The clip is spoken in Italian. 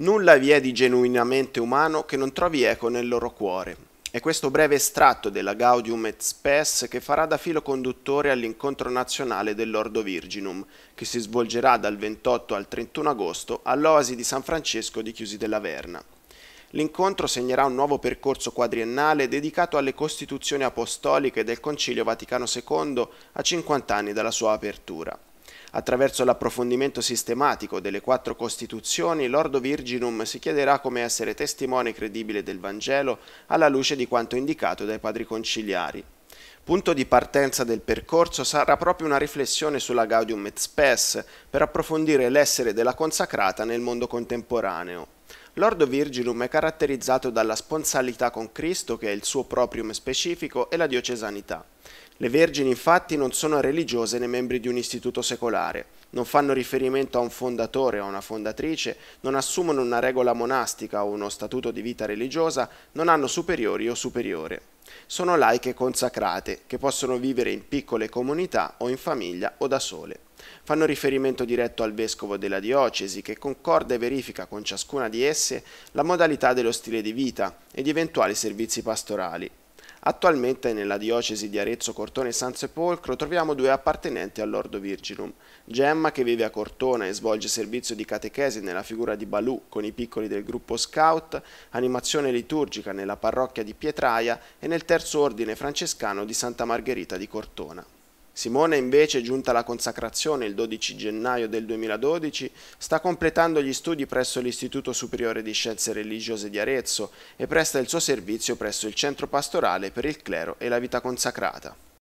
Nulla vi è di genuinamente umano che non trovi eco nel loro cuore. È questo breve estratto della Gaudium et Spes che farà da filo conduttore all'incontro nazionale dell'Ordo Virginum, che si svolgerà dal 28 al 31 agosto all'Oasi di San Francesco di Chiusi della Verna. L'incontro segnerà un nuovo percorso quadriennale dedicato alle costituzioni apostoliche del Concilio Vaticano II a 50 anni dalla sua apertura. Attraverso l'approfondimento sistematico delle quattro Costituzioni, l'Ordo Virginum si chiederà come essere testimone credibile del Vangelo alla luce di quanto indicato dai padri conciliari. Punto di partenza del percorso sarà proprio una riflessione sulla Gaudium et Spes per approfondire l'essere della consacrata nel mondo contemporaneo. L'ordo Virgilum è caratterizzato dalla sponsalità con Cristo, che è il suo proprium specifico, e la diocesanità. Le vergini infatti non sono religiose né membri di un istituto secolare, non fanno riferimento a un fondatore o a una fondatrice, non assumono una regola monastica o uno statuto di vita religiosa, non hanno superiori o superiore. Sono laiche consacrate, che possono vivere in piccole comunità o in famiglia o da sole fanno riferimento diretto al vescovo della diocesi che concorda e verifica con ciascuna di esse la modalità dello stile di vita ed eventuali servizi pastorali. Attualmente nella diocesi di Arezzo Cortone San Sepolcro troviamo due appartenenti all'Ordo Virginum. Gemma che vive a Cortona e svolge servizio di catechesi nella figura di Balù con i piccoli del gruppo Scout, animazione liturgica nella parrocchia di Pietraia e nel terzo ordine francescano di Santa Margherita di Cortona. Simone invece, giunta alla consacrazione il 12 gennaio del 2012, sta completando gli studi presso l'Istituto Superiore di Scienze Religiose di Arezzo e presta il suo servizio presso il Centro Pastorale per il Clero e la Vita Consacrata.